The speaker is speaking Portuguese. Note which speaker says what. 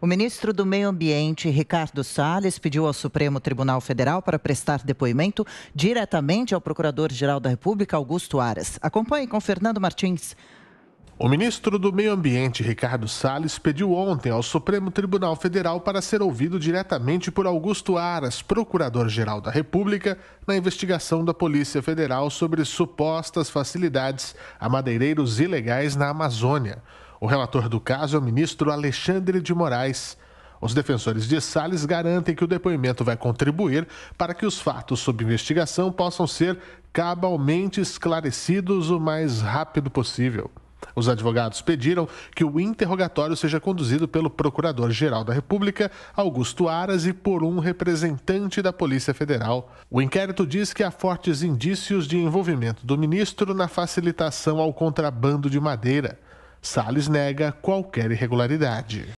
Speaker 1: O ministro do Meio Ambiente, Ricardo Salles, pediu ao Supremo Tribunal Federal para prestar depoimento diretamente ao Procurador-Geral da República, Augusto Aras. Acompanhe com Fernando
Speaker 2: Martins. O ministro do Meio Ambiente, Ricardo Salles, pediu ontem ao Supremo Tribunal Federal para ser ouvido diretamente por Augusto Aras, Procurador-Geral da República, na investigação da Polícia Federal sobre supostas facilidades a madeireiros ilegais na Amazônia. O relator do caso é o ministro Alexandre de Moraes. Os defensores de Salles garantem que o depoimento vai contribuir para que os fatos sob investigação possam ser cabalmente esclarecidos o mais rápido possível. Os advogados pediram que o interrogatório seja conduzido pelo Procurador-Geral da República, Augusto Aras, e por um representante da Polícia Federal. O inquérito diz que há fortes indícios de envolvimento do ministro na facilitação ao contrabando de madeira. Salles nega qualquer irregularidade.